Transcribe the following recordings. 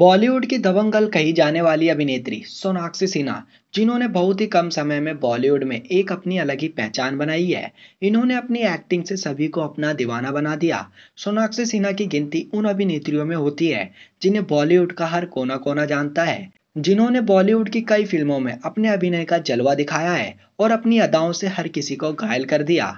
बॉलीवुड की दबंगल कही जाने वाली अभिनेत्री सोनाक्षी सिन्हा जिन्होंने बहुत ही कम समय में बॉलीवुड में एक अपनी अलग ही पहचान बनाई है इन्होंने अपनी एक्टिंग से सभी को अपना दीवाना बना दिया सोनाक्षी सिन्हा की गिनती उन अभिनेत्रियों में होती है जिन्हें बॉलीवुड का हर कोना कोना जानता है जिन्होंने बॉलीवुड की कई फिल्मों में अपने अभिनय का जलवा दिखाया है और अपनी अदाओं से हर किसी को घायल कर दिया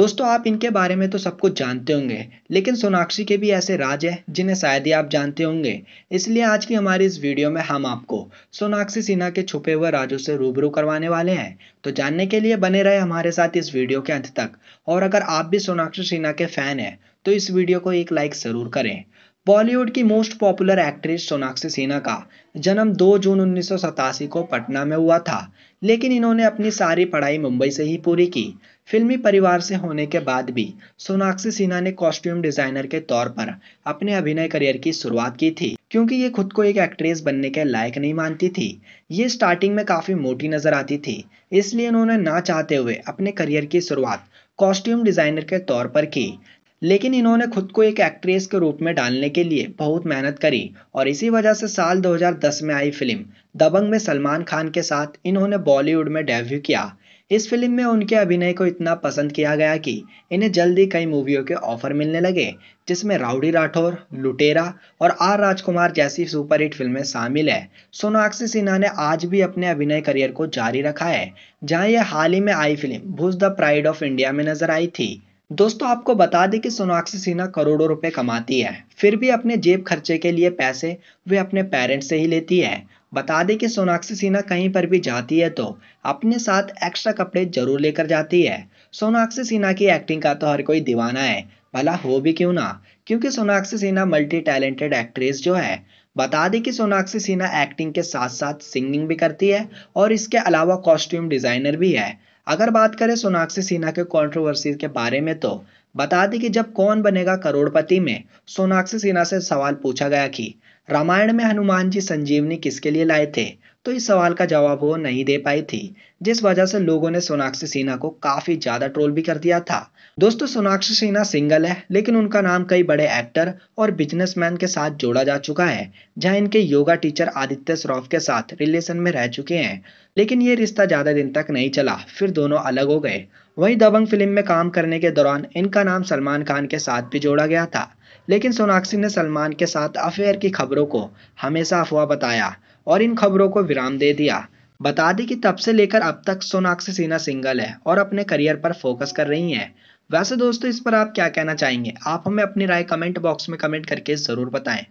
दोस्तों आप इनके बारे में तो सब कुछ जानते होंगे लेकिन सोनाक्षी के भी ऐसे राज हैं जिन्हें शायद ही आप जानते होंगे इसलिए आज की हमारी इस वीडियो में हम आपको सोनाक्षी सिन्हा के छुपे हुए राजों से रूबरू करवाने वाले हैं तो जानने के लिए बने रहे हमारे साथ इस वीडियो के अंत तक और अगर आप भी सोनाक्षी सिन्हा के फैन हैं तो इस वीडियो को एक लाइक ज़रूर करें बॉलीवुड की most popular actress Sonakshi Sinha का जन्म 2 जून उन्नीस को पटना में हुआ था लेकिन इन्होंने अपनी सारी पढ़ाई मुंबई से ही पूरी की फिल्मी परिवार से होने के बाद भी सोनाक्षी सिन्हा ने कॉस्ट्यूम डिजाइनर के तौर पर अपने अभिनय करियर की शुरुआत की थी क्योंकि ये खुद को एक एक्ट्रेस बनने के लायक नहीं मानती थी ये स्टार्टिंग में काफ़ी मोटी नज़र आती थी इसलिए उन्होंने ना चाहते हुए अपने करियर की शुरुआत कॉस्ट्यूम डिज़ाइनर के तौर पर की लेकिन इन्होंने खुद को एक एक्ट्रेस के रूप में डालने के लिए बहुत मेहनत करी और इसी वजह से साल 2010 में आई फिल्म दबंग में सलमान खान के साथ इन्होंने बॉलीवुड में डेब्यू किया इस फिल्म में उनके अभिनय को इतना पसंद किया गया कि इन्हें जल्दी कई मूवियों के ऑफर मिलने लगे जिसमें राउडी राठौर लुटेरा और आर राजकुमार जैसी सुपरहिट फिल्में शामिल है सोनाक्षी सिन्हा ने आज भी अपने अभिनय करियर को जारी रखा है जहां यह हाल ही में आई film Bhuj the pride of India में नजर आई थी दोस्तों आपको बता दें कि सोनाक्षी सिन्हा करोड़ों रुपए कमाती है फिर भी अपने जेब खर्चे के लिए पैसे वे अपने पेरेंट्स से ही लेती है बता दें कि सोनाक्षी सिन्हा कहीं पर भी जाती है तो अपने साथ एक्स्ट्रा कपड़े जरूर लेकर जाती है सोनाक्षी सिन्हा की एक्टिंग का तो हर कोई दीवाना है भला हो भी क्यों ना क्योंकि Sonakshi Sinha multi talented actress जो है बता दें कि सोनाक्षी सिन्हा एक्टिंग के साथ साथ सिंगिंग भी करती है और इसके अलावा कॉस्ट्यूम डिज़ाइनर भी है अगर बात करें सोनाक्षी सिन्हा के कॉन्ट्रोवर्सीज के बारे में तो बता दें कि जब कौन बनेगा करोड़पति में सोनाक्षी सिन्हा से सवाल पूछा गया कि रामायण में हनुमान जी संजीवनी किसके लिए लाए थे तो इस सवाल का जवाब वो नहीं दे पाई थी जिस वजह से लोगों ने सोनाक्षी सिन्हा को काफी ज्यादा ट्रोल भी कर दिया था दोस्तों सोनाक्षी सिन्हा सिंगल है लेकिन उनका नाम कई बड़े एक्टर और बिजनेसमैन के साथ जोड़ा जा चुका है जहां इनके योगा टीचर आदित्य श्रॉफ के साथ रिलेशन में रह चुके हैं लेकिन ये रिश्ता ज्यादा दिन तक नहीं चला फिर दोनों अलग हो गए वहीं दबंग फिल्म में काम करने के दौरान इनका नाम सलमान खान के साथ भी जोड़ा गया था लेकिन सोनाक्षी ने सलमान के साथ अफेयर की खबरों को हमेशा अफवाह बताया और इन खबरों को विराम दे दिया बता दें कि तब से लेकर अब तक सोनाक्षी सिन्हा सिंगल है और अपने करियर पर फोकस कर रही हैं वैसे दोस्तों इस पर आप क्या कहना चाहेंगे आप हमें अपनी राय कमेंट बॉक्स में कमेंट करके ज़रूर बताएं